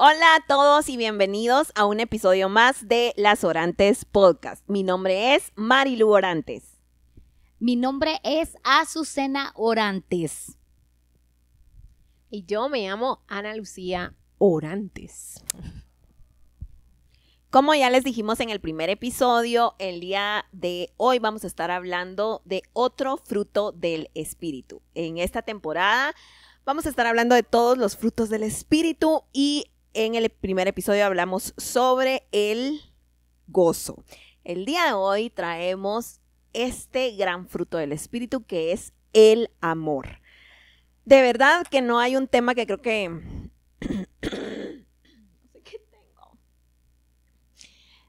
Hola a todos y bienvenidos a un episodio más de Las Orantes Podcast. Mi nombre es Marilu Orantes. Mi nombre es Azucena Orantes. Y yo me llamo Ana Lucía Orantes. Como ya les dijimos en el primer episodio, el día de hoy vamos a estar hablando de otro fruto del espíritu. En esta temporada vamos a estar hablando de todos los frutos del espíritu y en el primer episodio hablamos sobre el gozo. El día de hoy traemos este gran fruto del Espíritu que es el amor. De verdad que no hay un tema que creo que...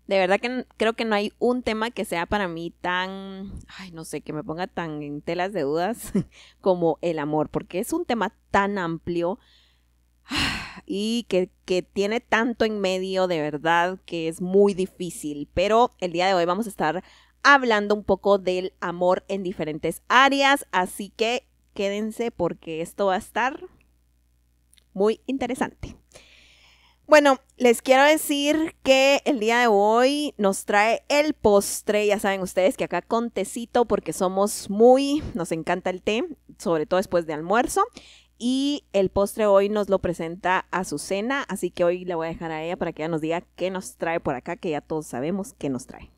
De verdad que creo que no hay un tema que sea para mí tan, ay, no sé, que me ponga tan en telas de dudas como el amor, porque es un tema tan amplio y que, tiene tanto en medio de verdad que es muy difícil. Pero el día de hoy vamos a estar hablando un poco del amor en diferentes áreas, así que quédense porque esto va a estar muy interesante. Bueno, les quiero decir que el día de hoy nos trae el postre. Ya saben ustedes que acá con tecito, porque somos muy, nos encanta el té, sobre todo después de almuerzo. Y el postre hoy nos lo presenta Azucena, así que hoy le voy a dejar a ella para que ella nos diga qué nos trae por acá, que ya todos sabemos qué nos trae.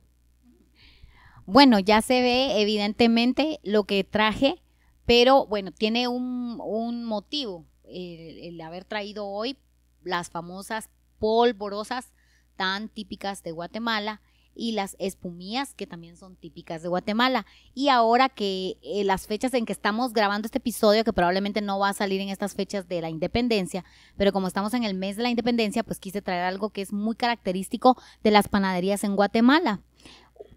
Bueno, ya se ve evidentemente lo que traje, pero bueno, tiene un, un motivo el, el, haber traído hoy las famosas polvorosas tan típicas de Guatemala y las espumías, que también son típicas de Guatemala. Y ahora que eh, las fechas en que estamos grabando este episodio, que probablemente no va a salir en estas fechas de la independencia, pero como estamos en el mes de la independencia, pues quise traer algo que es muy característico de las panaderías en Guatemala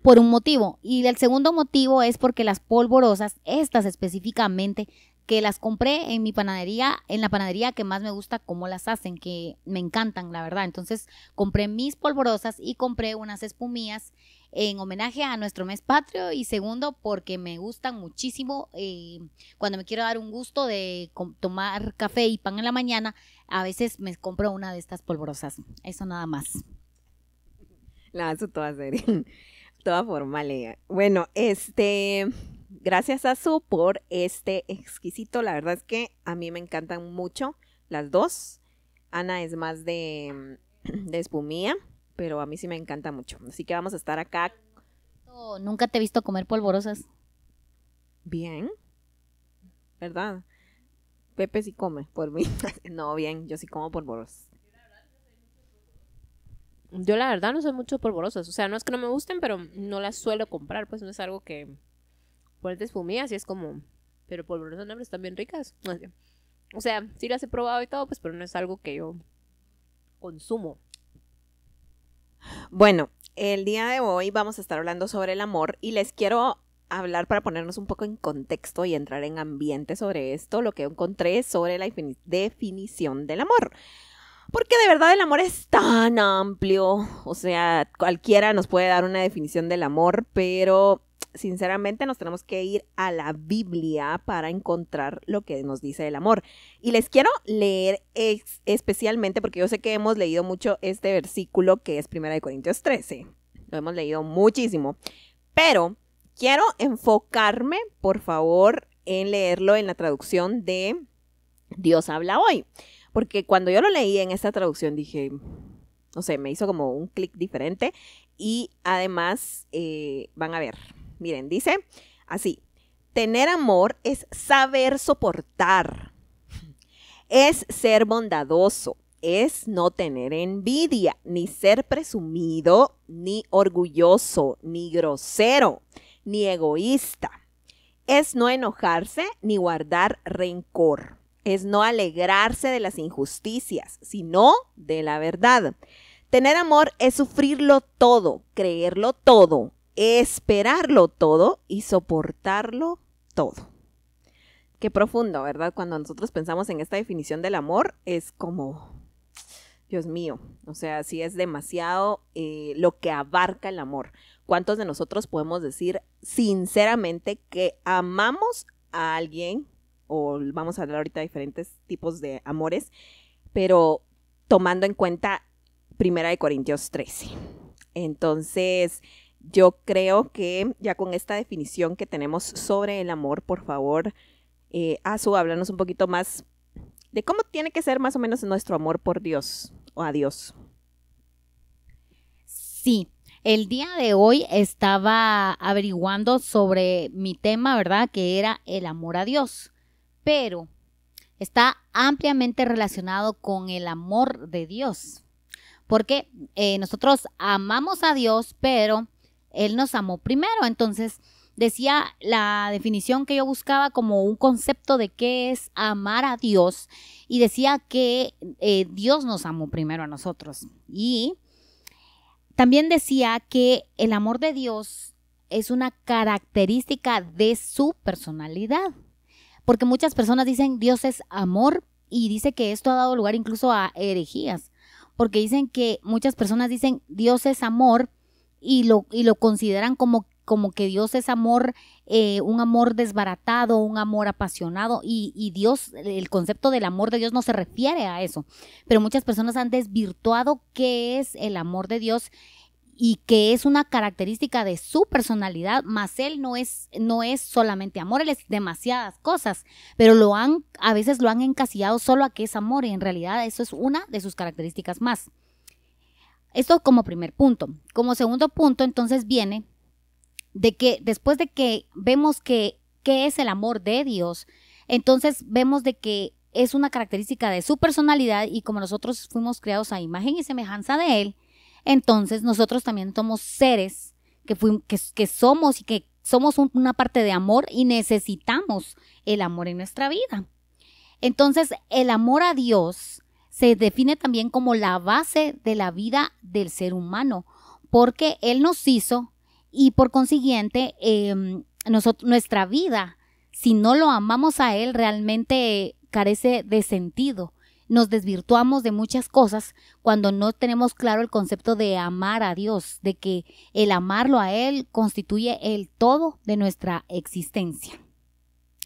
por un motivo. Y el segundo motivo es porque las polvorosas, estas específicamente, que las compré en mi panadería, en la panadería que más me gusta cómo las hacen, que me encantan, la verdad. Entonces compré mis polvorosas y compré unas espumillas en homenaje a nuestro mes patrio y segundo porque me gustan muchísimo eh, cuando me quiero dar un gusto de tomar café y pan en la mañana, a veces me compro una de estas polvorosas. Eso nada más. La vas toda seria, toda formal. Bueno, este gracias a Su por este exquisito. La verdad es que a mí me encantan mucho las dos. Ana es más de, de espumía, pero a mí sí me encanta mucho. Así que vamos a estar acá. Oh, nunca te he visto comer polvorosas. Bien, ¿verdad? Pepe sí come por mí. no, bien, yo sí como polvorosas. Yo la verdad no soy mucho polvorosas, o sea, no es que no me gusten, pero no las suelo comprar, pues no es algo que, es fumías y es como, pero polvorosas negras están bien ricas. O sea, sí las he probado y todo, pues, pero no es algo que yo consumo. Bueno, el día de hoy vamos a estar hablando sobre el amor y les quiero hablar para ponernos un poco en contexto y entrar en ambiente sobre esto, lo que encontré sobre la definición del amor. Porque de verdad el amor es tan amplio, o sea, cualquiera nos puede dar una definición del amor, pero sinceramente nos tenemos que ir a la Biblia para encontrar lo que nos dice el amor. Y les quiero leer especialmente, porque yo sé que hemos leído mucho este versículo que es 1 Corintios 13. Lo hemos leído muchísimo. Pero quiero enfocarme, por favor, en leerlo en la traducción de Dios habla hoy. Porque cuando yo lo leí en esta traducción dije, no sé, me hizo como un clic diferente. Y además, eh, van a ver, Miren, dice así, tener amor es saber soportar, es ser bondadoso, es no tener envidia, ni ser presumido, ni orgulloso, ni grosero, ni egoísta. Es no enojarse ni guardar rencor. Es no alegrarse de las injusticias, sino de la verdad. Tener amor es sufrirlo todo, creerlo todo, esperarlo todo y soportarlo todo. Qué profundo, ¿verdad? Cuando nosotros pensamos en esta definición del amor, es como, Dios mío, o sea, sí es demasiado eh, lo que abarca el amor. ¿Cuántos de nosotros podemos decir sinceramente que amamos a alguien? O vamos a hablar ahorita de diferentes tipos de amores, pero tomando en cuenta Primera de Corintios 13. Entonces, yo creo que ya con esta definición que tenemos sobre el amor, por favor, eh, Azu, háblanos un poquito más de cómo tiene que ser más o menos nuestro amor por Dios o a Dios. Sí, el día de hoy estaba averiguando sobre mi tema, ¿verdad? Que era el amor a Dios, pero está ampliamente relacionado con el amor de Dios, porque eh, nosotros amamos a Dios, pero él nos amó primero. Entonces, decía la definición que yo buscaba como un concepto de qué es amar a Dios y decía que eh, Dios nos amó primero a nosotros. Y también decía que el amor de Dios es una característica de su personalidad. Porque muchas personas dicen Dios es amor y dice que esto ha dado lugar incluso a herejías. Porque dicen que muchas personas dicen Dios es amor, y lo, consideran como, como que Dios es amor, eh, un amor desbaratado, un amor apasionado, y, Dios, el concepto del amor de Dios no se refiere a eso. Pero muchas personas han desvirtuado qué es el amor de Dios y que es una característica de su personalidad, más él no es, no es solamente amor, él es demasiadas cosas, pero lo han, a veces lo han encasillado solo a que es amor, y en realidad eso es una de sus características más. Esto como primer punto. Como segundo punto, entonces viene de que después de que vemos que qué es el amor de Dios, entonces vemos de que es una característica de su personalidad y como nosotros fuimos creados a imagen y semejanza de él, entonces nosotros también somos seres que, que, somos y que somos una parte de amor y necesitamos el amor en nuestra vida. Entonces, el amor a Dios se define también como la base de la vida del ser humano, porque Él nos hizo y por consiguiente em, nuestra vida, si no lo amamos a Él, realmente carece de sentido. Nos desvirtuamos de muchas cosas cuando no tenemos claro el concepto de amar a Dios, de que el amarlo a Él constituye el todo de nuestra existencia.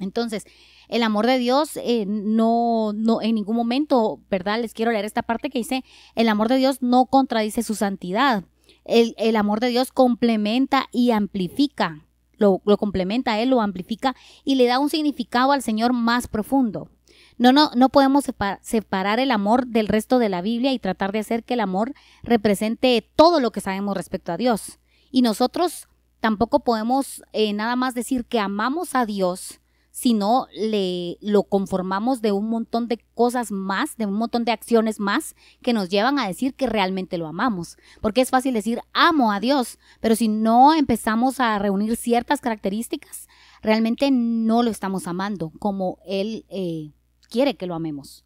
Entonces, el amor de Dios eh, no, en ningún momento, ¿verdad? Les quiero leer esta parte que dice, el amor de Dios no contradice su santidad. El, amor de Dios complementa y amplifica, lo, complementa Él, eh, lo amplifica y le da un significado al Señor más profundo. No, no, no podemos separar el amor del resto de la Biblia y tratar de hacer que el amor represente todo lo que sabemos respecto a Dios. Y nosotros tampoco podemos eh, nada más decir que amamos a Dios sino le, lo conformamos de un montón de cosas más, de un montón de acciones más que nos llevan a decir que realmente lo amamos. Porque es fácil decir amo a Dios, pero si no empezamos a reunir ciertas características, realmente no lo estamos amando como Él eh, quiere que lo amemos.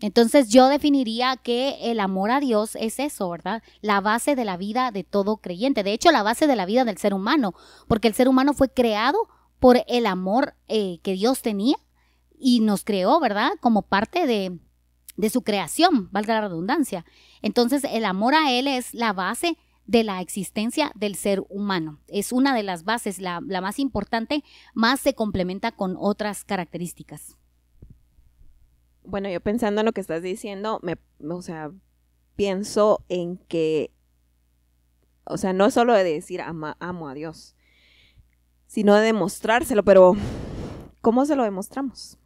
Entonces yo definiría que el amor a Dios es eso, ¿verdad? La base de la vida de todo creyente. De hecho, la base de la vida del ser humano, porque el ser humano fue creado por el amor eh, que Dios tenía y nos creó, ¿verdad? Como parte de, su creación, valga la redundancia. Entonces, el amor a Él es la base de la existencia del ser humano. Es una de las bases, la, más importante, más se complementa con otras características. Bueno, yo pensando en lo que estás diciendo, me, o sea, pienso en que, o sea, no es solo de decir amo a Dios, sino de demostrárselo, pero ¿cómo se lo demostramos?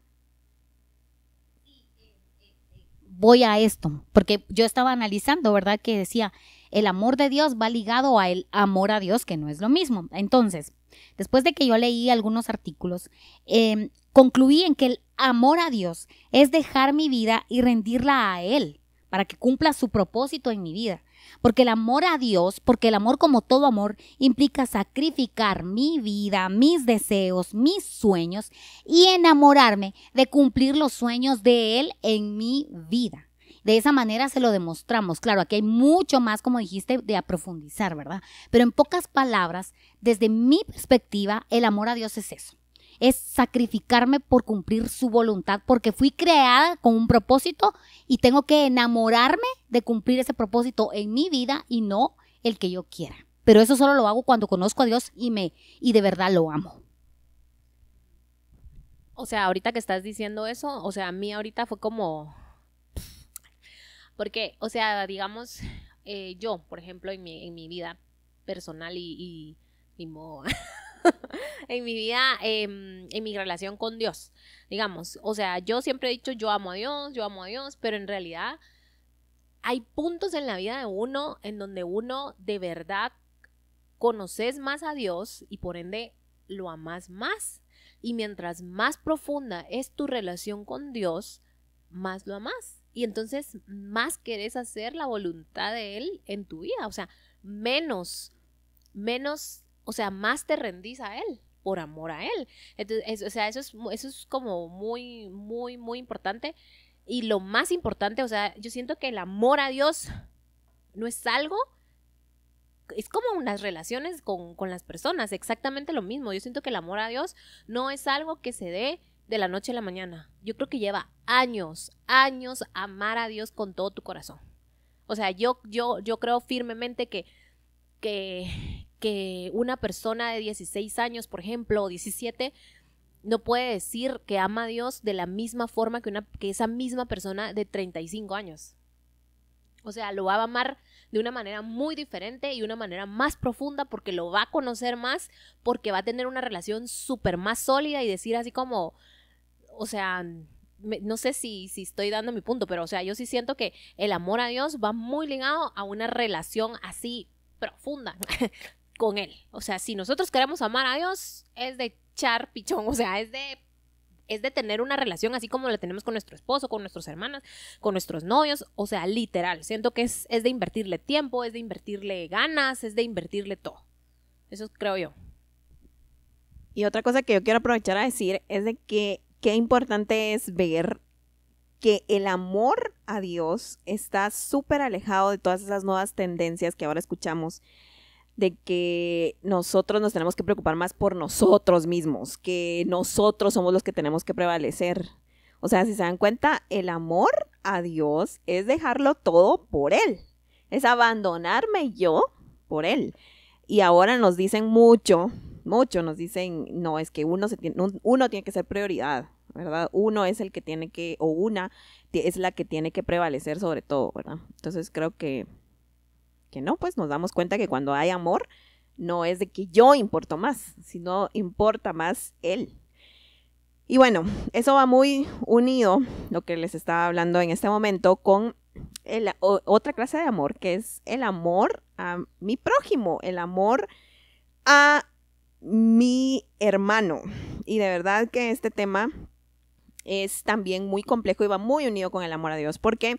Voy a esto, porque yo estaba analizando, ¿verdad? Que decía, el amor de Dios va ligado al amor a Dios, que no es lo mismo. Entonces, después de que yo leí algunos artículos, em, concluí en que el amor a Dios es dejar mi vida y rendirla a Él para que cumpla su propósito en mi vida. Porque el amor a Dios, porque el amor como todo amor, implica sacrificar mi vida, mis deseos, mis sueños y enamorarme de cumplir los sueños de Él en mi vida. De esa manera se lo demostramos. Claro, aquí hay mucho más, como dijiste, de aprofundizar, ¿verdad? Pero en pocas palabras, desde mi perspectiva, el amor a Dios es eso es sacrificarme por cumplir su voluntad, porque fui creada con un propósito y tengo que enamorarme de cumplir ese propósito en mi vida y no el que yo quiera. Pero eso solo lo hago cuando conozco a Dios y me y de verdad lo amo. O sea, ahorita que estás diciendo eso, o sea, a mí ahorita fue como porque, o sea, digamos, eh, yo, por ejemplo, en mi, vida personal y, y, y en mi vida, em, en mi relación con Dios, digamos. O sea, yo siempre he dicho, yo amo a Dios, yo amo a Dios, pero en realidad hay puntos en la vida de uno en donde uno de verdad conoces más a Dios y por ende lo amas más. Y mientras más profunda es tu relación con Dios, más lo amas. Y entonces más querés hacer la voluntad de Él en tu vida. O sea, menos, menos o sea, más te rendís a Él por amor a Él. Entonces, o sea, eso es, eso es como muy, muy, muy importante. Y lo más importante, o sea, yo siento que el amor a Dios no es algo, es como unas relaciones con, con las personas, exactamente lo mismo. Yo siento que el amor a Dios no es algo que se dé de la noche a la mañana. Yo creo que lleva años, años amar a Dios con todo tu corazón. O sea, yo, yo, yo creo firmemente que, que que una persona de 16 años, por ejemplo, o 17, no puede decir que ama a Dios de la misma forma que, una, que esa misma persona de 35 años. O sea, lo va a amar de una manera muy diferente y una manera más profunda porque lo va a conocer más, porque va a tener una relación súper más sólida y decir así como, o sea, no sé si, si estoy dando mi punto, pero o sea, yo sí siento que el amor a Dios va muy ligado a una relación así profunda, con Él. O sea, si nosotros queremos amar a Dios, es de echar pichón, o sea, es de es de tener una relación así como la tenemos con nuestro esposo, con nuestras hermanas, con nuestros novios, o sea, literal. Siento que es, es de invertirle tiempo, es de invertirle ganas, es de invertirle todo. Eso creo yo. Y otra cosa que yo quiero aprovechar a decir es de que qué importante es ver que el amor a Dios está súper alejado de todas esas nuevas tendencias que ahora escuchamos de que nosotros nos tenemos que preocupar más por nosotros mismos, que nosotros somos los que tenemos que prevalecer. O sea, si se dan cuenta, el amor a Dios es dejarlo todo por Él, es abandonarme yo por Él. Y ahora nos dicen mucho, mucho nos dicen, no, es que uno, se tiene, uno tiene que ser prioridad, ¿verdad? Uno es el que tiene que, o una es la que tiene que prevalecer sobre todo, ¿verdad? Entonces creo que que no, pues nos damos cuenta que cuando hay amor, no es de que yo importo más, sino importa más él. Y bueno, eso va muy unido, lo que les estaba hablando en este momento, con otra clase de amor, que es el amor a mi prójimo, el amor a mi hermano. Y de verdad que este tema es también muy complejo y va muy unido con el amor a Dios, porque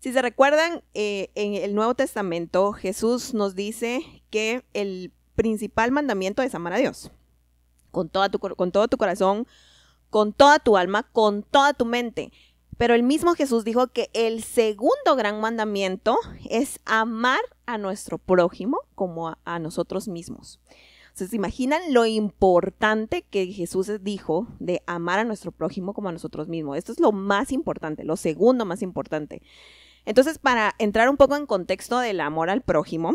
si se recuerdan, eh, en el Nuevo Testamento Jesús nos dice que el principal mandamiento es amar a Dios con, toda tu, con todo tu corazón, con toda tu alma, con toda tu mente. Pero el mismo Jesús dijo que el segundo gran mandamiento es amar a nuestro prójimo como a, nosotros mismos. Entonces, imaginan lo importante que Jesús dijo de amar a nuestro prójimo como a nosotros mismos. Esto es lo más importante, lo segundo más importante. Entonces, para entrar un poco en contexto del amor al prójimo,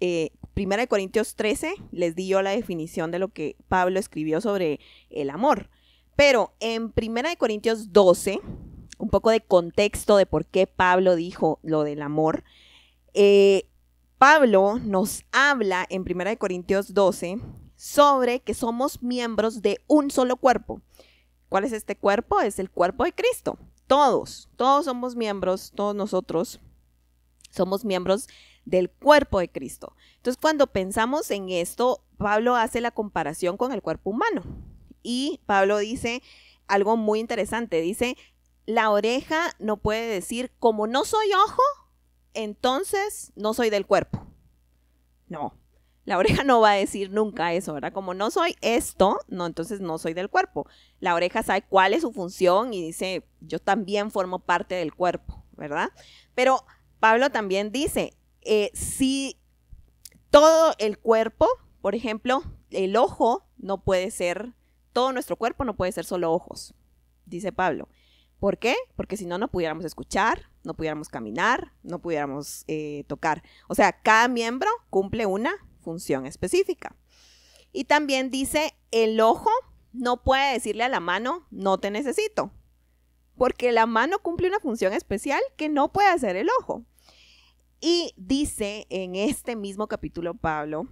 eh, Primera de Corintios 13 les di yo la definición de lo que Pablo escribió sobre el amor. Pero en Primera de Corintios 12, un poco de contexto de por qué Pablo dijo lo del amor, eh, Pablo nos habla en Primera de Corintios 12 sobre que somos miembros de un solo cuerpo. ¿Cuál es este cuerpo? Es el cuerpo de Cristo todos, todos somos miembros, todos nosotros somos miembros del cuerpo de Cristo. Entonces, cuando pensamos en esto, Pablo hace la comparación con el cuerpo humano. Y Pablo dice algo muy interesante, dice, la oreja no puede decir, como no soy ojo, entonces no soy del cuerpo. No, la oreja no va a decir nunca eso, ¿verdad? Como no soy esto, no, entonces no soy del cuerpo. La oreja sabe cuál es su función y dice, yo también formo parte del cuerpo, ¿verdad? Pero Pablo también dice, eh, si todo el cuerpo, por ejemplo, el ojo no puede ser, todo nuestro cuerpo no puede ser solo ojos, dice Pablo. ¿Por qué? Porque si no, no pudiéramos escuchar, no pudiéramos caminar, no pudiéramos eh, tocar. O sea, cada miembro cumple una función específica. Y también dice, el ojo no puede decirle a la mano, no te necesito, porque la mano cumple una función especial que no puede hacer el ojo. Y dice en este mismo capítulo Pablo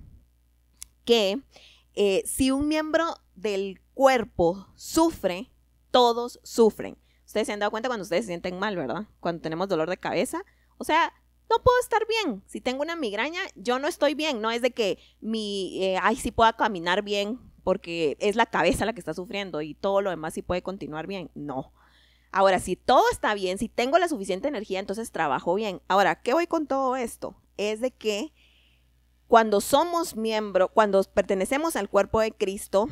que eh, si un miembro del cuerpo sufre, todos sufren. Ustedes se han dado cuenta cuando ustedes se sienten mal, ¿verdad? Cuando tenemos dolor de cabeza. O sea, no puedo estar bien. Si tengo una migraña, yo no estoy bien. No es de que mi, eh, ay, sí pueda caminar bien, porque es la cabeza la que está sufriendo y todo lo demás sí puede continuar bien. No. Ahora, si todo está bien, si tengo la suficiente energía, entonces trabajo bien. Ahora, ¿qué voy con todo esto? Es de que cuando somos miembro, cuando pertenecemos al cuerpo de Cristo,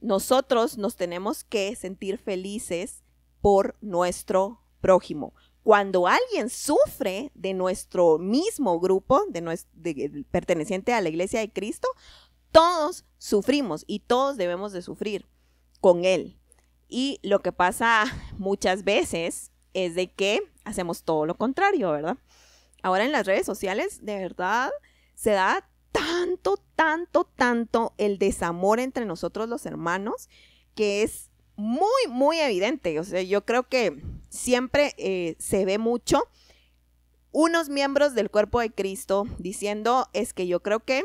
nosotros nos tenemos que sentir felices por nuestro prójimo, cuando alguien sufre de nuestro mismo grupo, de, perteneciente a la iglesia de Cristo, todos sufrimos y todos debemos de sufrir con Él. Y lo que pasa muchas veces es de que hacemos todo lo contrario, ¿verdad? Ahora en las redes sociales, de verdad, se da tanto, tanto, tanto el desamor entre nosotros los hermanos, que es muy, muy evidente. O sea, yo creo que siempre eh, se ve mucho unos miembros del cuerpo de Cristo diciendo, es que yo creo que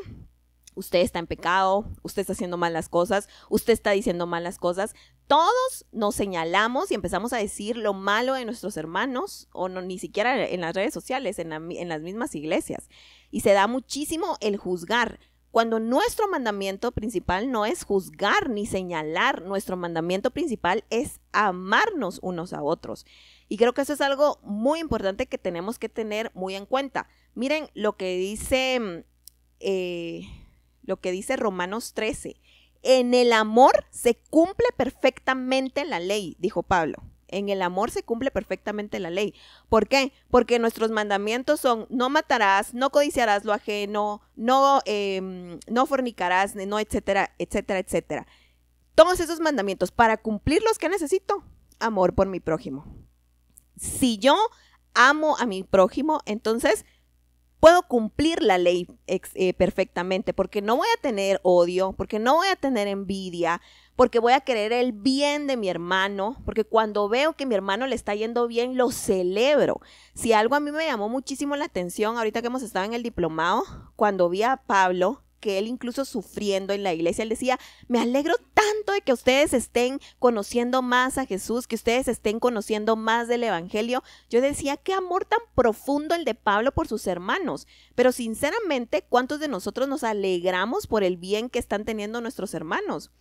usted está en pecado, usted está haciendo malas cosas, usted está diciendo malas cosas. Todos nos señalamos y empezamos a decir lo malo de nuestros hermanos, o no, ni siquiera en las redes sociales, en, en las mismas iglesias. Y se da muchísimo el juzgar cuando nuestro mandamiento principal no es juzgar ni señalar, nuestro mandamiento principal es amarnos unos a otros. Y creo que eso es algo muy importante que tenemos que tener muy en cuenta. Miren lo que dice, mm, eh, lo que dice Romanos 13. En el amor se cumple perfectamente la ley, dijo Pablo. En el amor se cumple perfectamente la ley. ¿Por qué? Porque nuestros mandamientos son no matarás, no codiciarás lo ajeno, no, em, no fornicarás, no, etcétera, etcétera, etcétera. Todos esos mandamientos, para cumplirlos, ¿qué necesito? Amor por mi prójimo. Si yo amo a mi prójimo, entonces puedo cumplir la ley eh, perfectamente, porque no voy a tener odio, porque no voy a tener envidia, porque voy a querer el bien de mi hermano, porque cuando veo que mi hermano le está yendo bien, lo celebro. Si algo a mí me llamó muchísimo la atención, ahorita que hemos estado en el diplomado, cuando vi a Pablo, que él incluso sufriendo en la iglesia, él decía, me alegro tanto de que ustedes estén conociendo más a Jesús, que ustedes estén conociendo más del Evangelio. Yo decía, qué amor tan profundo el de Pablo por sus hermanos. Pero sinceramente, ¿cuántos de nosotros nos alegramos por el bien que están teniendo nuestros hermanos?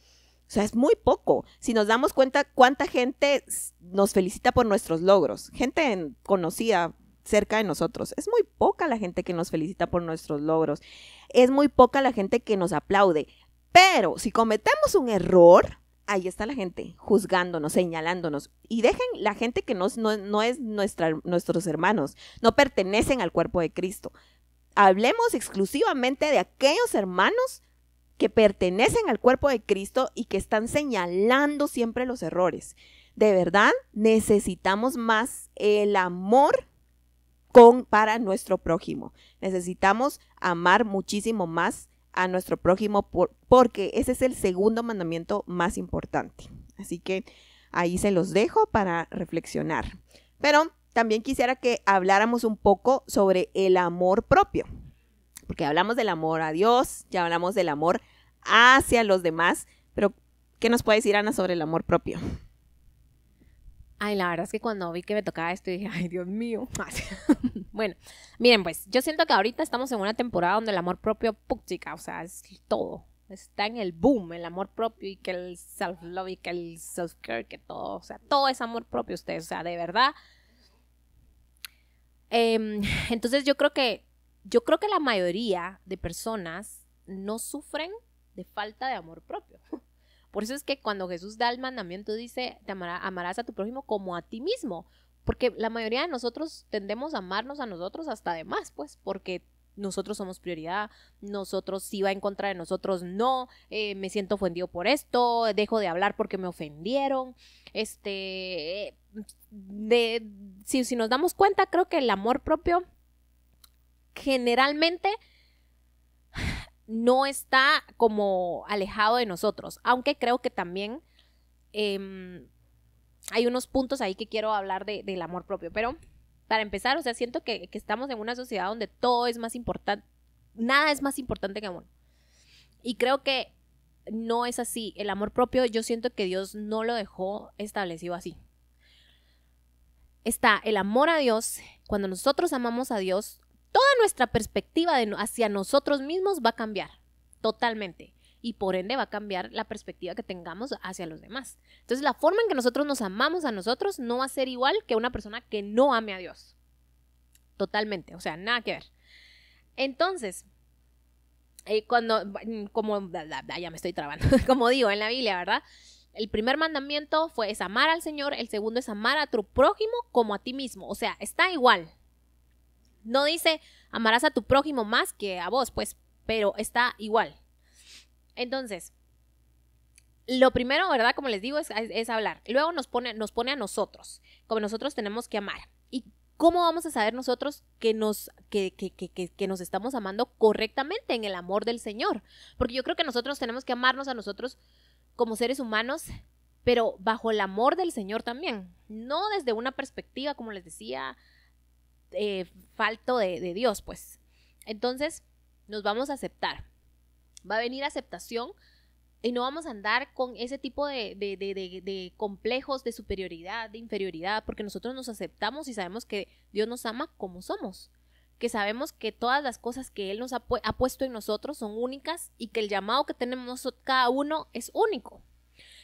O sea, es muy poco. Si nos damos cuenta cuánta gente nos felicita por nuestros logros, gente conocida cerca de nosotros, es muy poca la gente que nos felicita por nuestros logros, es muy poca la gente que nos aplaude. Pero si cometemos un error, ahí está la gente juzgándonos, señalándonos. Y dejen la gente que no, es nuestra, nuestros hermanos, no pertenecen al cuerpo de Cristo. Hablemos exclusivamente de aquellos hermanos que pertenecen al cuerpo de Cristo y que están señalando siempre los errores. De verdad, necesitamos más el amor con, para nuestro prójimo. Necesitamos amar muchísimo más a nuestro prójimo porque ese es el segundo mandamiento más importante. Así que ahí se los dejo para reflexionar. Pero también quisiera que habláramos un poco sobre el amor propio porque hablamos del amor a Dios, ya hablamos del amor hacia los demás, pero ¿qué nos puede decir Ana sobre el amor propio? Ay, la verdad es que cuando vi que me tocaba esto dije, ay, Dios mío. bueno, miren, pues yo siento que ahorita estamos en una temporada donde el amor propio, puchica, o sea, es todo. Está en el boom, el amor propio y que el self-love y que el self-care, que todo, o sea, todo es amor propio ustedes, o sea, de verdad. Em, entonces yo creo que yo creo que la mayoría de personas no sufren de falta de amor propio. Por eso es que cuando Jesús da el mandamiento dice, te amarás a tu prójimo como a ti mismo, porque la mayoría de nosotros tendemos a amarnos a nosotros hasta de más, pues, porque nosotros somos prioridad, nosotros sí va en contra de nosotros, no, eh, me siento ofendido por esto, dejo de hablar porque me ofendieron, este, eh, de, si, si nos damos cuenta, creo que el amor propio generalmente no está como alejado de nosotros, aunque creo que también em, hay unos puntos ahí que quiero hablar del amor propio, pero para empezar, o sea, siento que, que, estamos en una sociedad donde todo es más importante, nada es más importante que amor. Y creo que no es así. El amor propio, yo siento que Dios no lo dejó establecido así. Está el amor a Dios. Cuando nosotros amamos a Dios, toda nuestra perspectiva hacia nosotros mismos va a cambiar totalmente y por ende va a cambiar la perspectiva que tengamos hacia los demás. Entonces la forma en que nosotros nos amamos a nosotros no va a ser igual que una persona que no ame a Dios. Totalmente, o sea, nada que ver. Entonces, eh, cuando, como, ya me estoy trabando, como digo en la Biblia, ¿verdad? El primer mandamiento fue es amar al Señor, el segundo es amar a tu prójimo como a ti mismo, o sea, está igual, no dice amarás a tu prójimo más que a vos, pues, pero está igual. Entonces, lo primero, ¿verdad? Como les digo, es, es, hablar. Luego nos pone, nos pone a nosotros, como nosotros tenemos que amar. ¿Y cómo vamos a saber nosotros que nos, que, que, que nos estamos amando correctamente en el amor del Señor? Porque yo creo que nosotros tenemos que amarnos a nosotros como seres humanos, pero bajo el amor del Señor también. No desde una perspectiva, como les decía, eh, falto de, Dios, pues. Entonces, nos vamos a aceptar. Va a venir aceptación y no vamos a andar con ese tipo de, complejos de superioridad, de inferioridad, porque nosotros nos aceptamos y sabemos que Dios nos ama como somos, que sabemos que todas las cosas que Él nos ha puesto en nosotros son únicas y que el llamado que tenemos cada uno es único.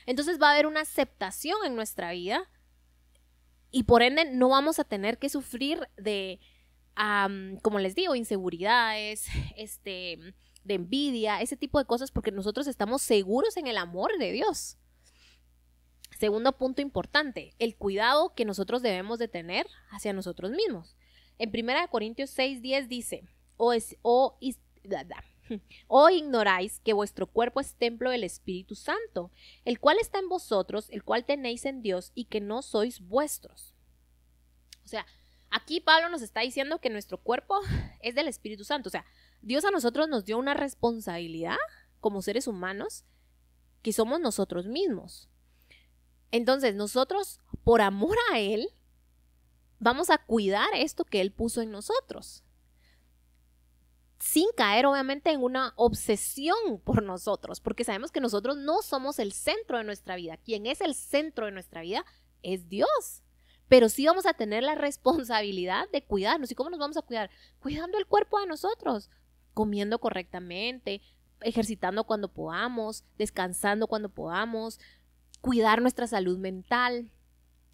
Entonces va a haber una aceptación en nuestra vida y por ende no vamos a tener que sufrir de, como les digo, inseguridades, este, de envidia, ese tipo de cosas, porque nosotros estamos seguros en el amor de Dios. Segundo punto importante, el cuidado que nosotros debemos de tener hacia nosotros mismos. En 1 Corintios 10 dice, o, es, ¿O ignoráis que vuestro cuerpo es templo del Espíritu Santo, el cual está en vosotros, el cual tenéis en Dios y que no sois vuestros? O sea, aquí Pablo nos está diciendo que nuestro cuerpo es del Espíritu Santo. O sea, Dios a nosotros nos dio una responsabilidad como seres humanos que somos nosotros mismos. Entonces, nosotros, por amor a Él, vamos a cuidar esto que Él puso en nosotros sin caer obviamente en una obsesión por nosotros, porque sabemos que nosotros no somos el centro de nuestra vida. Quien es el centro de nuestra vida es Dios. Pero sí vamos a tener la responsabilidad de cuidarnos. ¿Y cómo nos vamos a cuidar? Cuidando el cuerpo de nosotros, comiendo correctamente, ejercitando cuando podamos, descansando cuando podamos, cuidar nuestra salud mental.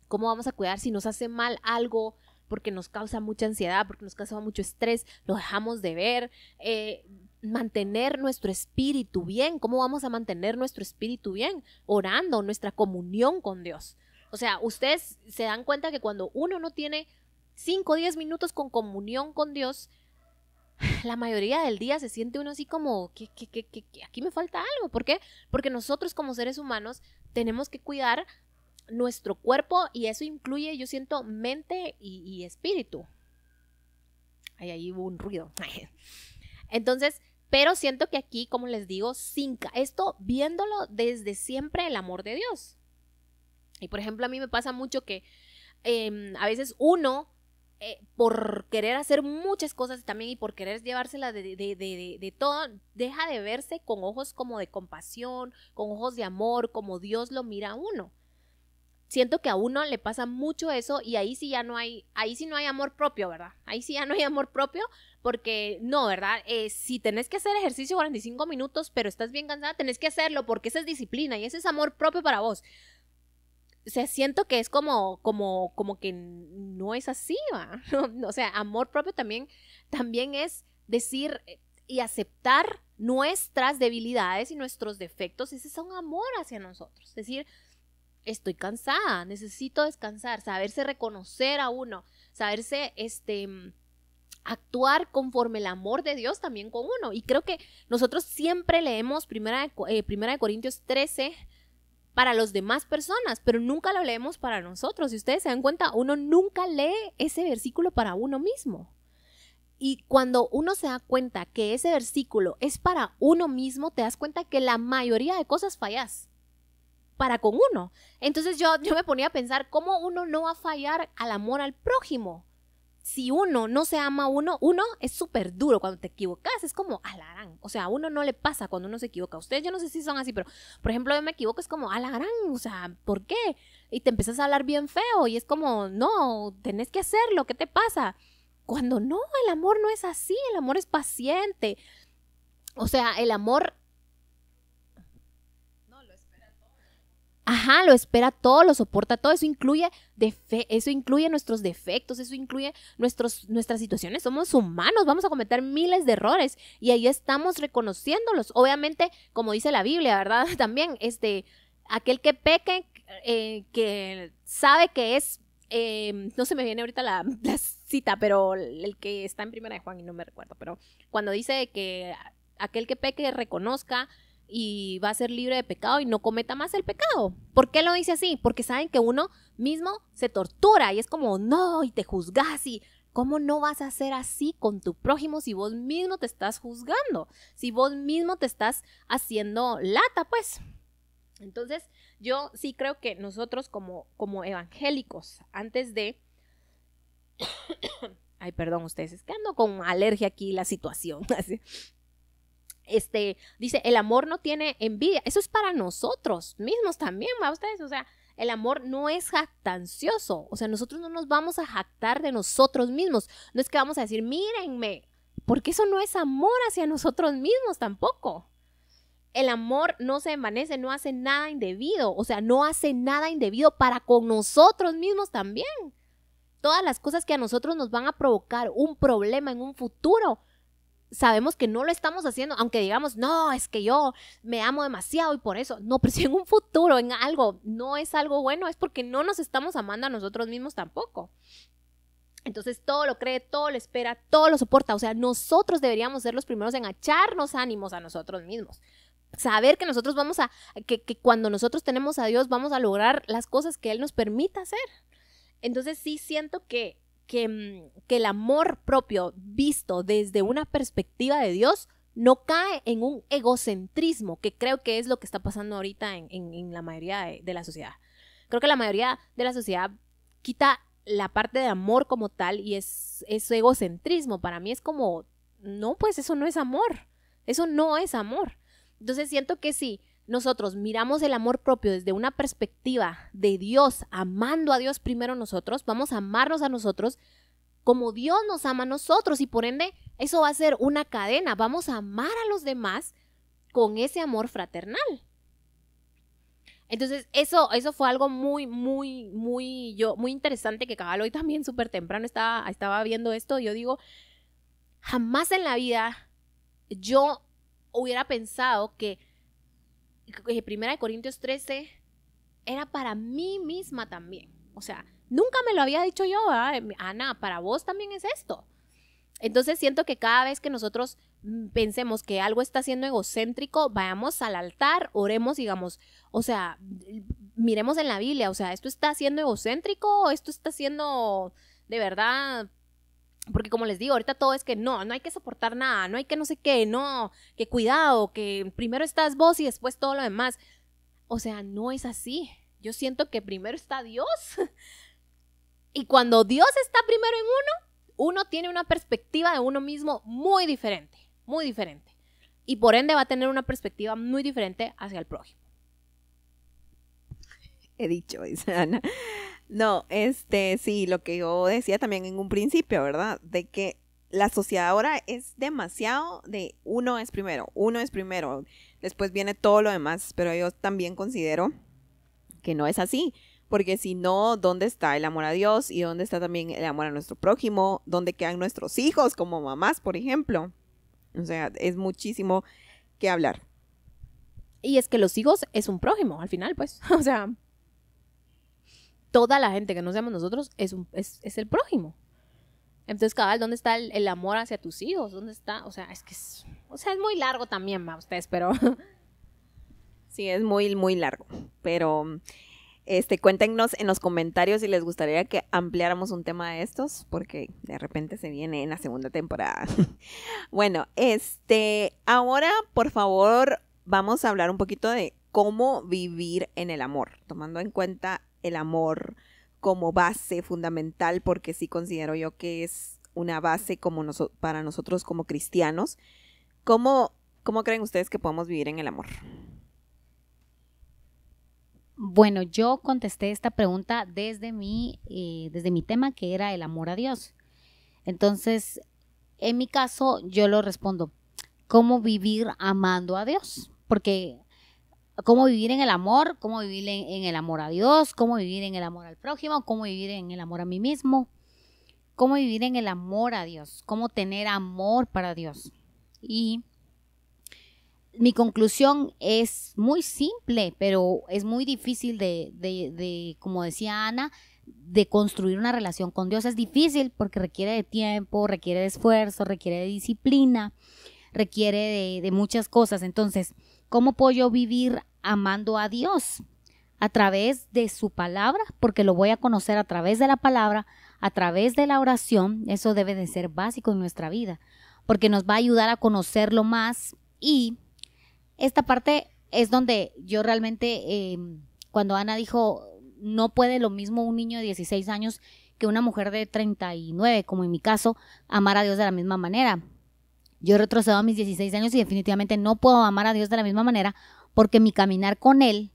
¿Cómo vamos a cuidar si nos hace mal algo? porque nos causa mucha ansiedad, porque nos causa mucho estrés, lo dejamos de ver. Eh, mantener nuestro espíritu bien, ¿cómo vamos a mantener nuestro espíritu bien? Orando, nuestra comunión con Dios. O sea, ustedes se dan cuenta que cuando uno no tiene 5 o 10 minutos con comunión con Dios, la mayoría del día se siente uno así como que, aquí me falta algo. ¿Por qué? Porque nosotros como seres humanos tenemos que cuidar nuestro cuerpo y eso incluye, yo siento, mente y, espíritu. Ahí, hubo un ruido. Entonces, pero siento que aquí, como les digo, sinca Esto viéndolo desde siempre el amor de Dios. Y por ejemplo, a mí me pasa mucho que em, a veces uno, eh, por querer hacer muchas cosas también y por querer llevárselas de, de, todo, deja de verse con ojos como de compasión, con ojos de amor, como Dios lo mira a uno siento que a uno le pasa mucho eso y ahí sí ya no hay, ahí si no hay amor propio, ¿verdad? Ahí sí ya no hay amor propio porque no, ¿verdad? Eh, si tenés que hacer ejercicio 45 minutos pero estás bien cansada, tenés que hacerlo porque esa es disciplina y ese es amor propio para vos. O sea, siento que es como, como, como que no es así, ¿va? o sea, amor propio también, también es decir eh, y aceptar nuestras debilidades y nuestros defectos. Ese es un amor hacia nosotros. Es decir, estoy cansada, necesito descansar, saberse reconocer a uno, saberse este actuar conforme el amor de Dios también con uno. Y creo que nosotros siempre leemos Primera eh, primera de Corintios 13 para las demás personas, pero nunca lo leemos para nosotros. Si ustedes se dan cuenta, uno nunca lee ese versículo para uno mismo. Y cuando uno se da cuenta que ese versículo es para uno mismo, te das cuenta que la mayoría de cosas fallas para con uno. Entonces yo, yo me ponía a pensar cómo uno no va a fallar al amor al prójimo. Si uno no se ama a uno, uno es súper duro cuando te equivocas, es como alarán. O sea, a uno no le pasa cuando uno se equivoca. Ustedes yo no sé si son así, pero por ejemplo, yo me equivoco, es como alarán, o sea, ¿por qué? Y te empiezas a hablar bien feo y es como, no, tenés que hacerlo, ¿qué te pasa? Cuando no, el amor no es así, el amor es paciente. O sea, el amor Ajá, lo espera todo, lo soporta todo, eso incluye, eso incluye nuestros defectos, eso incluye nuestros, nuestras situaciones, somos humanos, vamos a cometer miles de errores y ahí estamos reconociéndolos. Obviamente, como dice la Biblia, ¿verdad? También, este, aquel que peque, eh, que sabe que es, em, no se me viene ahorita la, la cita, pero el que está en primera de Juan y no me recuerdo, pero cuando dice que aquel que peque reconozca y va a ser libre de pecado y no cometa más el pecado. ¿Por qué lo dice así? Porque saben que uno mismo se tortura y es como, no, y te juzgas y ¿cómo no vas a ser así con tu prójimo si vos mismo te estás juzgando? Si vos mismo te estás haciendo lata, pues. Entonces, yo sí creo que nosotros como, como evangélicos, antes de... Ay, perdón, ustedes, es ando con alergia aquí la situación. Así. Este, dice, el amor no tiene envidia. Eso es para nosotros mismos también, ¿va ustedes? O sea, el amor no es jactancioso. O sea, nosotros no nos vamos a jactar de nosotros mismos. No es que vamos a decir, mírenme, porque eso no es amor hacia nosotros mismos tampoco. El amor no se envanece, no hace nada indebido. O sea, no hace nada indebido para con nosotros mismos también. Todas las cosas que a nosotros nos van a provocar un problema en un futuro sabemos que no lo estamos haciendo, aunque digamos, no, es que yo me amo demasiado y por eso, no, pero si en un futuro, en algo, no es algo bueno, es porque no nos estamos amando a nosotros mismos tampoco. Entonces todo lo cree, todo lo espera, todo lo soporta. O sea, nosotros deberíamos ser los primeros en echarnos ánimos a nosotros mismos. Saber que nosotros vamos a, que, que cuando nosotros tenemos a Dios vamos a lograr las cosas que Él nos permita hacer. Entonces sí siento que que, mm, que el amor propio visto desde una perspectiva de Dios no cae en un egocentrismo, que creo que es lo que está pasando ahorita en, en, la mayoría de, la sociedad. Creo que la mayoría de la sociedad quita la parte de amor como tal y es, es egocentrismo. Para mí es como, no, pues eso no es amor. Eso no es amor. Entonces siento que sí, nosotros miramos el amor propio desde una perspectiva de Dios, amando a Dios primero nosotros, vamos a amarnos a nosotros como Dios nos ama a nosotros y por ende eso va a ser una cadena, vamos a amar a los demás con ese amor fraternal. Entonces, eso, eso fue algo muy, muy, muy, yo, muy interesante que cabal hoy también súper temprano estaba, estaba viendo esto. Yo digo, jamás en la vida yo hubiera pensado que eh, primera Corintios 13 era para mí misma también. O sea, nunca me lo había dicho yo, eh, Ana, para vos también es esto. Entonces siento que cada vez que nosotros mm, pensemos que algo está siendo egocéntrico, vayamos al altar, oremos, digamos, o sea, miremos en la Biblia, o sea, esto está siendo egocéntrico, esto está siendo de verdad porque como les digo, ahorita todo es que no, no hay que soportar nada, no hay que no sé qué, no, que cuidado, que primero estás vos y después todo lo demás. O sea, no es así. Yo siento que primero está Dios. y cuando Dios está primero en uno, uno tiene una perspectiva de uno mismo muy diferente, muy diferente. Y por ende va a tener una perspectiva muy diferente hacia el prójimo. He dicho, Isana. No, este, sí, lo que yo decía también en un principio, ¿verdad? De que la sociedad ahora es demasiado de uno es primero, uno es primero, después viene todo lo demás, pero yo también considero que no es así, porque si no, ¿dónde está el amor a Dios y dónde está también el amor a nuestro prójimo? ¿Dónde quedan nuestros hijos como mamás, por ejemplo? O sea, es muchísimo que hablar. Y es que los hijos es un prójimo al final, pues, o sea, toda la gente que no seamos nosotros es, es, el prójimo. Entonces, cabal, ¿dónde está el, amor hacia tus hijos? ¿Dónde está? O sea, es que es, o sea, es muy largo también, ma, ustedes, pero... Sí, es muy, muy largo. Pero este, cuéntenos en los comentarios si les gustaría que ampliáramos un tema de estos, porque de repente se viene en la segunda temporada. bueno, este, ahora, por favor, vamos a hablar un poquito de cómo vivir en el amor, tomando en cuenta el amor como base fundamental, porque sí considero yo que es una base como para nosotros como cristianos. ¿Cómo, ¿Cómo creen ustedes que podemos vivir en el amor? Bueno, yo contesté esta pregunta desde mi, eh, desde mi tema que era el amor a Dios. Entonces, en mi caso, yo lo respondo, ¿cómo vivir amando a Dios? Porque cómo vivir en el amor, cómo vivir en, el amor a Dios, cómo vivir en el amor al prójimo, cómo vivir en el amor a mí mismo, cómo vivir en el amor a Dios, cómo tener amor para Dios. Y mi conclusión es muy simple, pero es muy difícil de, de, de como decía Ana, de construir una relación con Dios. Es difícil porque requiere de tiempo, requiere de esfuerzo, requiere de disciplina, requiere de, de muchas cosas. Entonces, ¿Cómo puedo yo vivir amando a Dios? A través de su palabra, porque lo voy a conocer a través de la palabra, a través de la oración. Eso debe de ser básico en nuestra vida, porque nos va a ayudar a conocerlo más. Y esta parte es donde yo realmente, em, cuando Ana dijo, no puede lo mismo un niño de 16 años que una mujer de 39, como en mi caso, amar a Dios de la misma manera. Yo he retrocedido a mis 16 años y definitivamente no puedo amar a Dios de la misma manera porque mi caminar con Él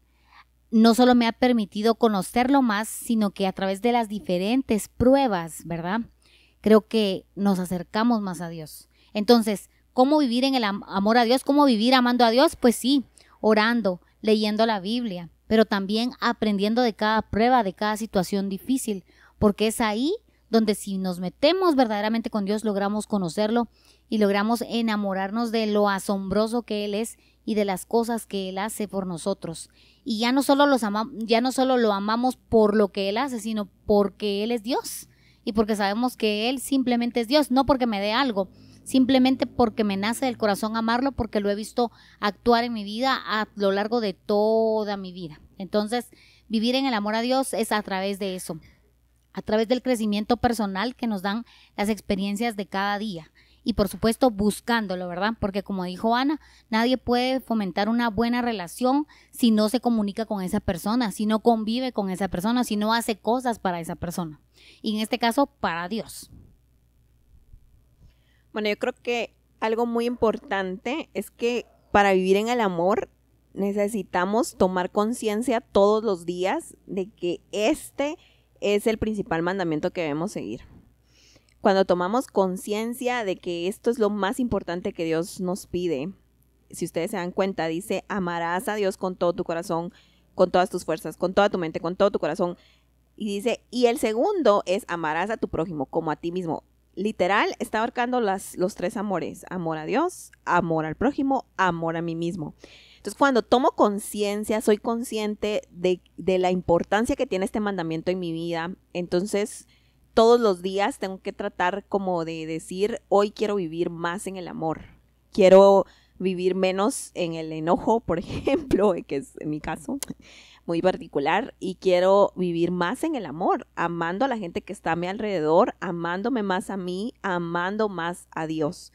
no solo me ha permitido conocerlo más, sino que a través de las diferentes pruebas, ¿verdad? Creo que nos acercamos más a Dios. Entonces, ¿cómo vivir en el amor a Dios? ¿Cómo vivir amando a Dios? Pues sí, orando, leyendo la Biblia, pero también aprendiendo de cada prueba, de cada situación difícil, porque es ahí donde si nos metemos verdaderamente con Dios logramos conocerlo y logramos enamorarnos de lo asombroso que Él es y de las cosas que Él hace por nosotros. Y ya no solo, los ya no solo lo amamos por lo que Él hace, sino porque Él es Dios y porque sabemos que Él simplemente es Dios, no porque me dé algo, simplemente porque me nace del corazón amarlo, porque lo he visto actuar en mi vida a lo largo de toda mi vida. Entonces, vivir en el amor a Dios es a través de eso a través del crecimiento personal que nos dan las experiencias de cada día. Y por supuesto buscándolo, ¿verdad? Porque como dijo Ana, nadie puede fomentar una buena relación si no se comunica con esa persona, si no convive con esa persona, si no hace cosas para esa persona. Y en este caso, para Dios. Bueno, yo creo que algo muy importante es que para vivir en el amor necesitamos tomar conciencia todos los días de que este es el principal mandamiento que debemos seguir. Cuando tomamos conciencia de que esto es lo más importante que Dios nos pide, si ustedes se dan cuenta, dice, amarás a Dios con todo tu corazón, con todas tus fuerzas, con toda tu mente, con todo tu corazón. Y dice, y el segundo es amarás a tu prójimo como a ti mismo. Literal, está abarcando los tres amores, amor a Dios, amor al prójimo, amor a mí mismo. Entonces, cuando tomo conciencia, soy consciente de, de, la importancia que tiene este mandamiento en mi vida. Entonces, todos los días tengo que tratar como de decir, hoy quiero vivir más en el amor. Quiero vivir menos en el enojo, por ejemplo, que es en mi caso muy particular, y quiero vivir más en el amor, amando a la gente que está a mi alrededor, amándome más a mí, amando más a Dios.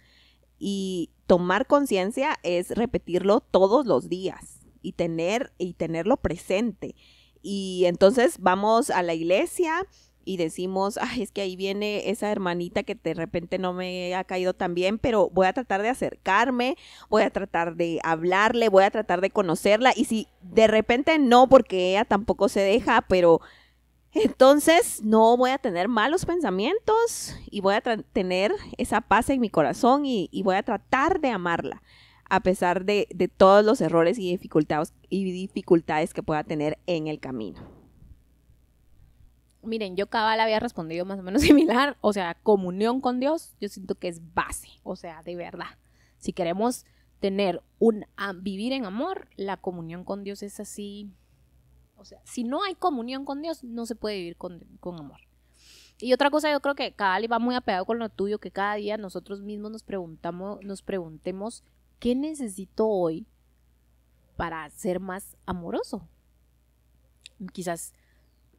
Y tomar conciencia es repetirlo todos los días y tener y tenerlo presente. Y entonces vamos a la iglesia y decimos, ay, es que ahí viene esa hermanita que de repente no me ha caído tan bien, pero voy a tratar de acercarme, voy a tratar de hablarle, voy a tratar de conocerla. Y si de repente no, porque ella tampoco se deja, pero entonces no voy a tener malos pensamientos y voy a tener esa paz en mi corazón y, voy a tratar de amarla a pesar de, de todos los errores y dificultades, y dificultades que pueda tener en el camino. Miren, yo cabal había respondido más o menos similar, o sea, comunión con Dios, yo siento que es base, o sea, de verdad. Si queremos tener un vivir en amor, la comunión con Dios es así o sea, si no hay comunión con Dios, no se puede vivir con, amor. Y otra cosa, yo creo que cada va muy apegado con lo tuyo, que cada día nosotros mismos nos preguntamos, nos preguntemos qué necesito hoy para ser más amoroso. Quizás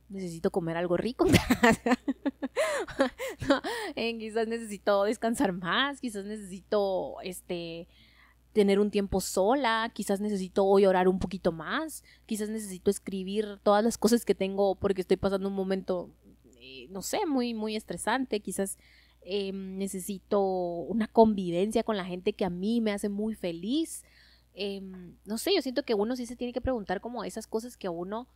necesito comer algo rico. quizás necesito descansar más, quizás necesito este tener un tiempo sola, quizás necesito hoy orar un poquito más, quizás necesito escribir todas las cosas que tengo porque estoy pasando un momento, eh, no sé, muy, muy estresante, quizás eh, necesito una convivencia con la gente que a mí me hace muy feliz. Eh, no sé, yo siento que uno sí se tiene que preguntar como esas cosas que a uno,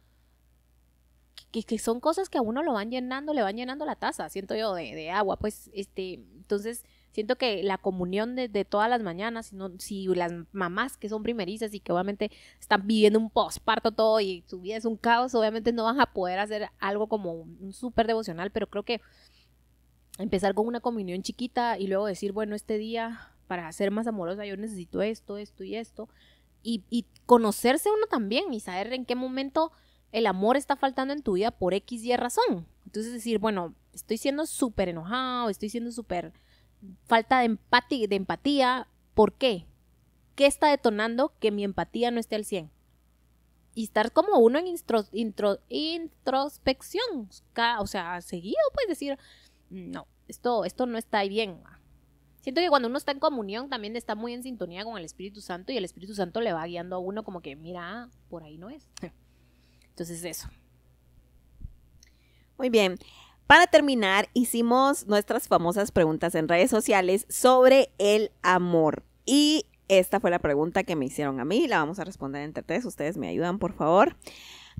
que, que son cosas que a uno lo van llenando, le van llenando la taza, siento yo, de, de agua, pues, este, entonces siento que la comunión de, todas las mañanas, si las mamás que son primerizas y que obviamente están viviendo un posparto todo y su vida es un caos, obviamente no van a poder hacer algo como un súper devocional, pero creo que empezar con una comunión chiquita y luego decir, bueno, este día para ser más amorosa yo necesito esto, esto y esto, y, y conocerse uno también y saber en qué momento el amor está faltando en tu vida por X y razón. Entonces decir, bueno, estoy siendo súper enojado, estoy siendo súper falta de, de empatía. ¿Por qué? ¿Qué está detonando que mi empatía no esté al 100? Y estar como uno en introspección. O sea, seguido puedes decir, no, esto, esto no está bien. Siento que cuando uno está en comunión también está muy en sintonía con el Espíritu Santo y el Espíritu Santo le va guiando a uno como que, mira, por ahí no es. Entonces eso. Muy bien. Para terminar, hicimos nuestras famosas preguntas en redes sociales sobre el amor. Y esta fue la pregunta que me hicieron a mí. La vamos a responder entre tres. Ustedes me ayudan, por favor.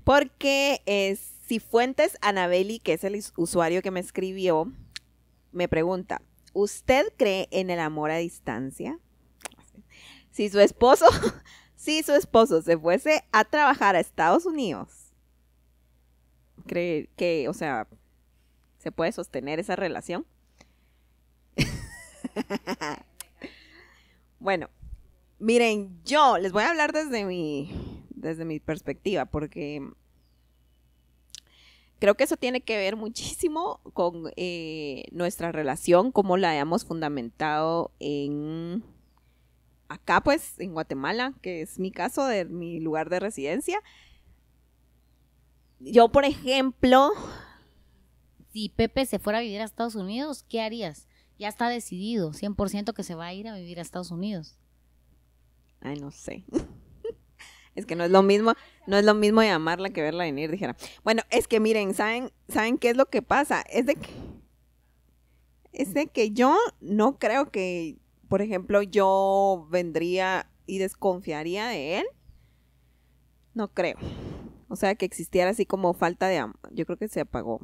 Porque es eh, si Fuentes Anabeli, que es el usuario que me escribió, me pregunta, ¿usted cree en el amor a distancia? Si su esposo, si su esposo se fuese a trabajar a Estados Unidos, cree que, o sea, ¿Se puede sostener esa relación? bueno, miren, yo les voy a hablar desde mi, desde mi perspectiva, porque creo que eso tiene que ver muchísimo con eh, nuestra relación, cómo la hayamos fundamentado en acá, pues, en Guatemala, que es mi caso de mi lugar de residencia. Yo, por ejemplo, si Pepe se fuera a vivir a Estados Unidos, ¿qué harías? Ya está decidido, 100% que se va a ir a vivir a Estados Unidos. Ay, no sé. es que no es lo mismo, no es lo mismo llamarla que verla venir, dijera. Bueno, es que miren, ¿saben, ¿saben qué es lo que pasa? Es de que, es de que yo no creo que, por ejemplo, yo vendría y desconfiaría de él. No creo. O sea, que existiera así como falta de amor. Yo creo que se apagó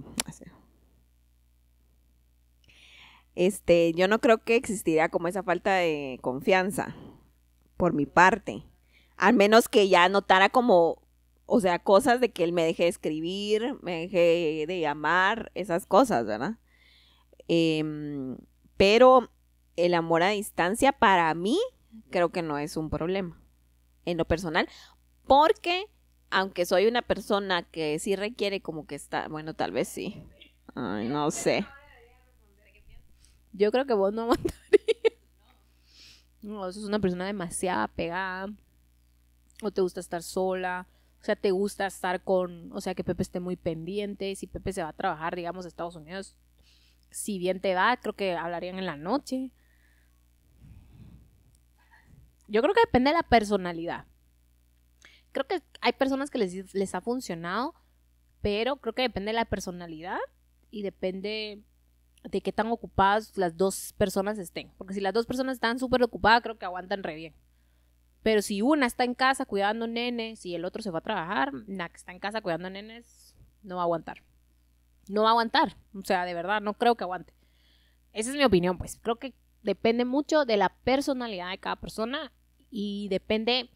este, yo no creo que existiría como esa falta de confianza por mi parte. Al menos que ya notara como, o sea, cosas de que él me deje de escribir, me deje de llamar, esas cosas, ¿verdad? Eh, pero el amor a distancia para mí creo que no es un problema en lo personal, porque aunque soy una persona que sí requiere como que está, bueno, tal vez sí, Ay, no sé. Yo creo que vos no aguantarías. No, es una persona demasiado pegada. O te gusta estar sola. O sea, te gusta estar con. O sea, que Pepe esté muy pendiente. Si Pepe se va a trabajar, digamos, a Estados Unidos. Si bien te va, creo que hablarían en la noche. Yo creo que depende de la personalidad. Creo que hay personas que les, les ha funcionado, pero creo que depende de la personalidad y depende de qué tan ocupadas las dos personas estén. Porque si las dos personas están súper ocupadas, creo que aguantan re bien. Pero si una está en casa cuidando nene, y el otro se va a trabajar, la que está en casa cuidando nenes no va a aguantar. No va a aguantar. O sea, de verdad, no creo que aguante. Esa es mi opinión, pues. Creo que depende mucho de la personalidad de cada persona y depende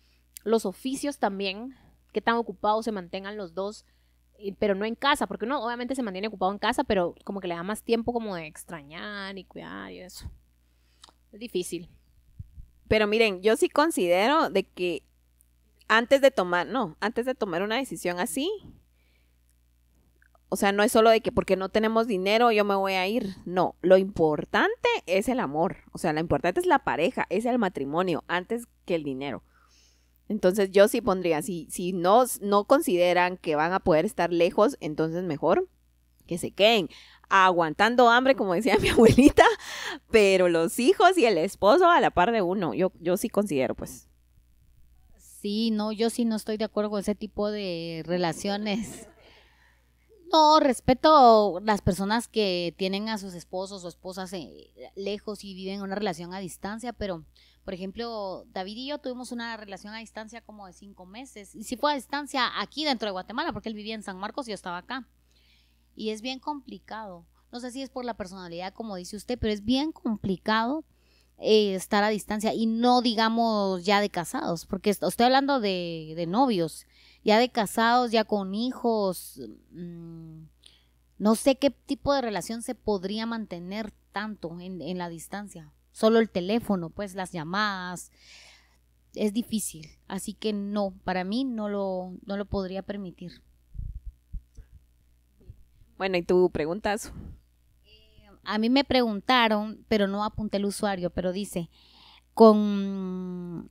los oficios también, qué tan ocupados se mantengan los dos pero no en casa, porque no obviamente se mantiene ocupado en casa, pero como que le da más tiempo como de extrañar y cuidar y eso. Es difícil. Pero miren, yo sí considero de que antes de tomar, no, antes de tomar una decisión así, o sea, no es solo de que porque no tenemos dinero yo me voy a ir. No, lo importante es el amor. O sea, lo importante es la pareja, es el matrimonio, antes que el dinero. Entonces yo sí pondría, si, si no, no consideran que van a poder estar lejos, entonces mejor que se queden aguantando hambre, como decía mi abuelita, pero los hijos y el esposo a la par de uno, yo, yo sí considero pues. Sí, no, yo sí no estoy de acuerdo con ese tipo de relaciones. No, respeto las personas que tienen a sus esposos o esposas eh, lejos y viven una relación a distancia, pero por ejemplo, David y yo tuvimos una relación a distancia como de cinco meses. Y si fue a distancia aquí dentro de Guatemala, porque él vivía en San Marcos y yo estaba acá. Y es bien complicado. No sé si es por la personalidad, como dice usted, pero es bien complicado eh, estar a distancia y no digamos ya de casados, porque estoy hablando de, de novios, ya de casados, ya con hijos. Mm, no sé qué tipo de relación se podría mantener tanto en, en la distancia solo el teléfono, pues las llamadas. Es difícil, así que no, para mí no lo, no lo podría permitir. Bueno, ¿y tú preguntas? a mí me preguntaron, pero no apunté el usuario, pero dice, con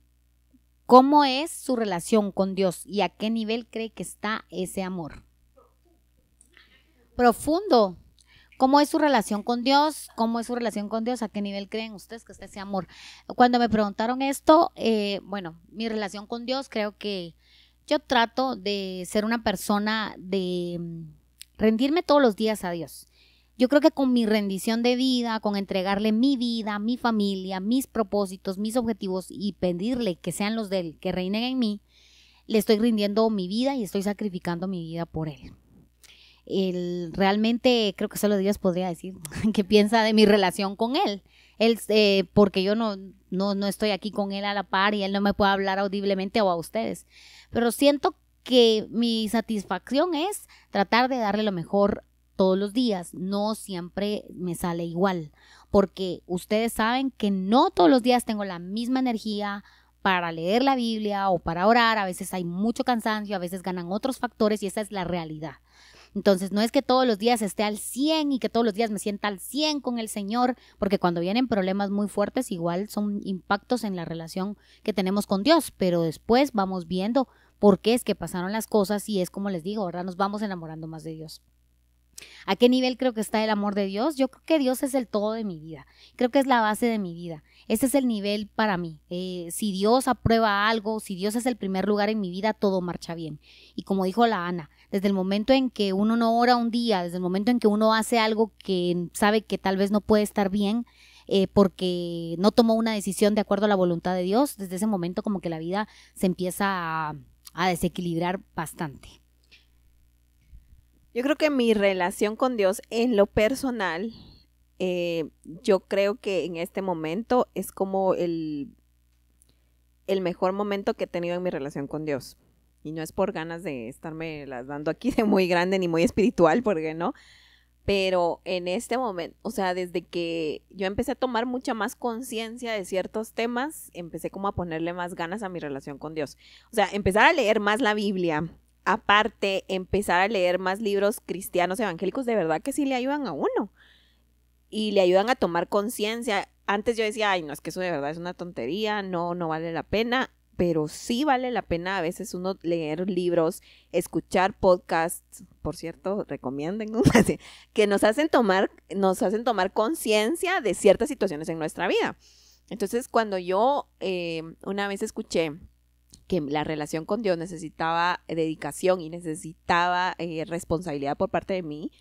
cómo es su relación con Dios y a qué nivel cree que está ese amor. Profundo, ¿Cómo es su relación con Dios? ¿Cómo es su relación con Dios? ¿A qué nivel creen ustedes que está ese amor? Cuando me preguntaron esto, eh, bueno, mi relación con Dios, creo que yo trato de ser una persona de mm, rendirme todos los días a Dios. Yo creo que con mi rendición de vida, con entregarle mi vida, mi familia, mis propósitos, mis objetivos y pedirle que sean los de Él, que reinen en mí, le estoy rindiendo mi vida y estoy sacrificando mi vida por Él él, realmente creo que solo Dios podría decir qué piensa de mi relación con él. Él, eh, porque yo no, no, no estoy aquí con él a la par y él no me puede hablar audiblemente o a ustedes. Pero siento que mi satisfacción es tratar de darle lo mejor todos los días. No siempre me sale igual, porque ustedes saben que no todos los días tengo la misma energía para leer la Biblia o para orar. A veces hay mucho cansancio, a veces ganan otros factores y esa es la realidad. Entonces, no es que todos los días esté al 100 y que todos los días me sienta al 100 con el Señor, porque cuando vienen problemas muy fuertes, igual son impactos en la relación que tenemos con Dios, pero después vamos viendo por qué es que pasaron las cosas y es como les digo, verdad, nos vamos enamorando más de Dios. ¿A qué nivel creo que está el amor de Dios? Yo creo que Dios es el todo de mi vida. Creo que es la base de mi vida. Ese es el nivel para mí. Eh, si Dios aprueba algo, si Dios es el primer lugar en mi vida, todo marcha bien. Y como dijo la Ana, desde el momento en que uno no ora un día, desde el momento en que uno hace algo que sabe que tal vez no puede estar bien, eh, porque no tomó una decisión de acuerdo a la voluntad de Dios, desde ese momento como que la vida se empieza a desequilibrar bastante. Yo creo que mi relación con Dios en lo personal, eh, yo creo que en este momento es como el, el mejor momento que he tenido en mi relación con Dios. Y no es por ganas de estarme las dando aquí de muy grande ni muy espiritual, porque no. Pero en este momento, o sea, desde que yo empecé a tomar mucha más conciencia de ciertos temas, empecé como a ponerle más ganas a mi relación con Dios. O sea, empezar a leer más la Biblia, aparte empezar a leer más libros cristianos evangélicos, de verdad que sí le ayudan a uno. Y le ayudan a tomar conciencia. Antes yo decía, ay, no, es que eso de verdad es una tontería, no, no vale la pena. Pero sí vale la pena a veces uno leer libros, escuchar podcasts, por cierto, recomienden que nos hacen tomar, nos hacen tomar conciencia de ciertas situaciones en nuestra vida. Entonces, cuando yo eh, una vez escuché que la relación con Dios necesitaba dedicación y necesitaba eh, responsabilidad por parte de mí,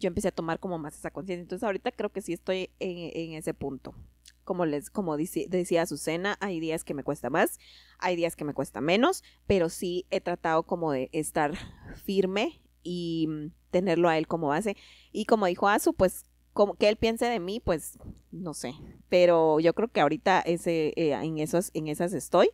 yo empecé a tomar como más esa conciencia. Entonces ahorita creo que sí estoy en, ese punto. Como les, como decía Azucena, hay días que me cuesta más, hay días que me cuesta menos, pero sí he tratado como de estar firme y mm, tenerlo a él como base. Y como dijo Azu, pues como que él piense de mí, pues no sé. Pero yo creo que ahorita ese, eh, en, esos, en esas estoy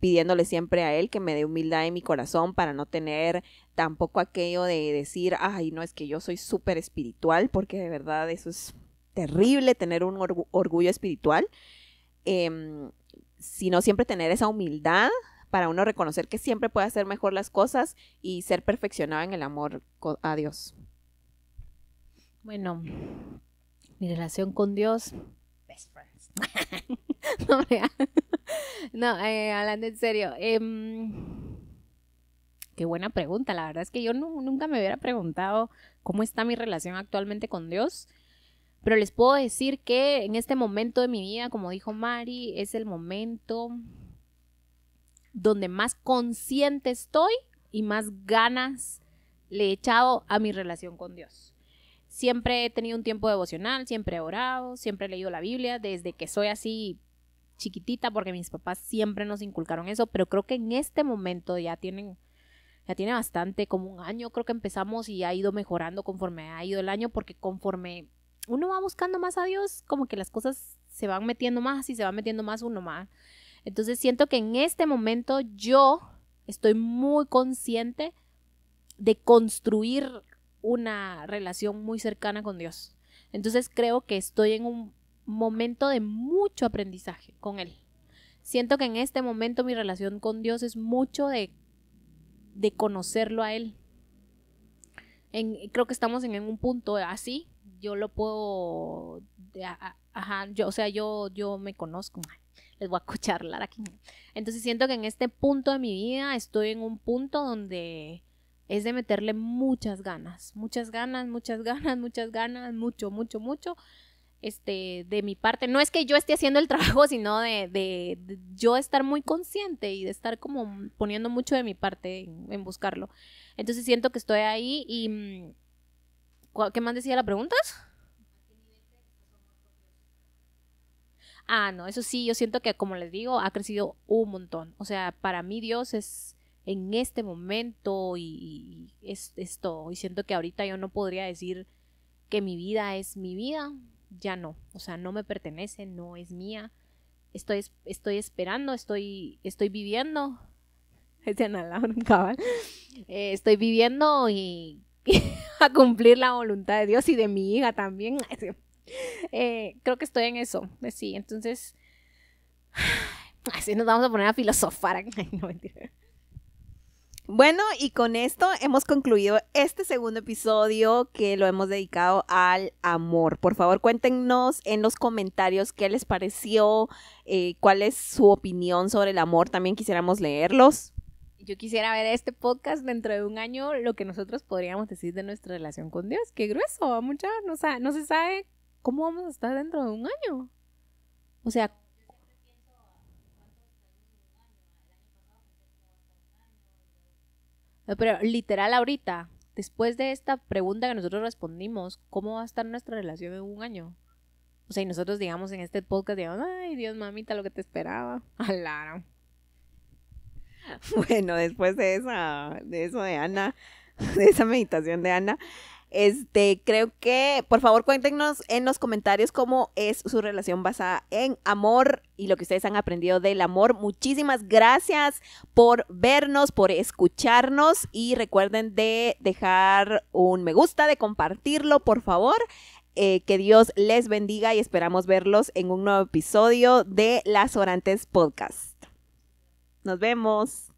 pidiéndole siempre a él que me dé humildad en mi corazón para no tener tampoco aquello de decir, ay, no, es que yo soy súper espiritual, porque de verdad eso es terrible tener un orgullo espiritual, em, sino siempre tener esa humildad para uno reconocer que siempre puede hacer mejor las cosas y ser perfeccionado en el amor a Dios. Bueno, mi relación con Dios, best friends. no, no eh, hablando en serio. Em, qué buena pregunta. La verdad es que yo nunca me hubiera preguntado cómo está mi relación actualmente con Dios. Pero les puedo decir que en este momento de mi vida, como dijo Mari, es el momento donde más consciente estoy y más ganas le he echado a mi relación con Dios. Siempre he tenido un tiempo devocional, siempre he orado, siempre he leído la Biblia, desde que soy así chiquitita porque mis papás siempre nos inculcaron eso, pero creo que en este momento ya tienen ya tiene bastante, como un año creo que empezamos y ha ido mejorando conforme ha ido el año porque conforme uno va buscando más a Dios, como que las cosas se van metiendo más y se va metiendo más uno más. Entonces siento que en este momento yo estoy muy consciente de construir una relación muy cercana con Dios. Entonces creo que estoy en un momento de mucho aprendizaje con Él. Siento que en este momento mi relación con Dios es mucho de, de conocerlo a Él. creo que estamos en, un punto así. Yo lo puedo... yo, o sea, yo, yo me conozco. Les voy a hablar aquí. Entonces siento que en este punto de mi vida estoy en un punto donde es de meterle muchas ganas, muchas ganas, muchas ganas, muchas ganas, mucho, mucho, mucho, este, de mi parte. No es que yo esté haciendo el trabajo, sino de, yo estar muy consciente y de estar como poniendo mucho de mi parte en, buscarlo. Entonces siento que estoy ahí y... Mm, ¿Qué más decía la pregunta? Ah, no, eso sí, yo siento que, como les digo, ha crecido un montón. O sea, para mí Dios es en este momento y, es, esto Y siento que ahorita yo no podría decir que mi vida es mi vida ya no, o sea, no me pertenece, no es mía, estoy, estoy esperando, estoy, estoy viviendo, eh, estoy viviendo y a cumplir la voluntad de Dios y de mi hija también. Eh, creo que estoy en eso, pues sí, entonces, así nos vamos a poner a filosofar, no mentira. Bueno, y con esto hemos concluido este segundo episodio que lo hemos dedicado al amor. Por favor, cuéntenos en los comentarios qué les pareció, eh, cuál es su opinión sobre el amor. También quisiéramos leerlos. Yo quisiera ver este podcast dentro de un año, lo que nosotros podríamos decir de nuestra relación con Dios. Qué grueso, muchachos. No, no se sabe cómo vamos a estar dentro de un año. O sea, Pero literal ahorita, después de esta pregunta que nosotros respondimos, ¿cómo va a estar nuestra relación en un año? O sea, y nosotros digamos en este podcast, digamos, ay Dios mamita, lo que te esperaba. Bueno, después de, esa, de eso de Ana, de esa meditación de Ana, este, creo que, por favor, cuéntenos en los comentarios cómo es su relación basada en amor y lo que ustedes han aprendido del amor. Muchísimas gracias por vernos, por escucharnos y recuerden de dejar un me gusta, de compartirlo, por favor. Eh, que Dios les bendiga y esperamos verlos en un nuevo episodio de Las Orantes Podcast. Nos vemos.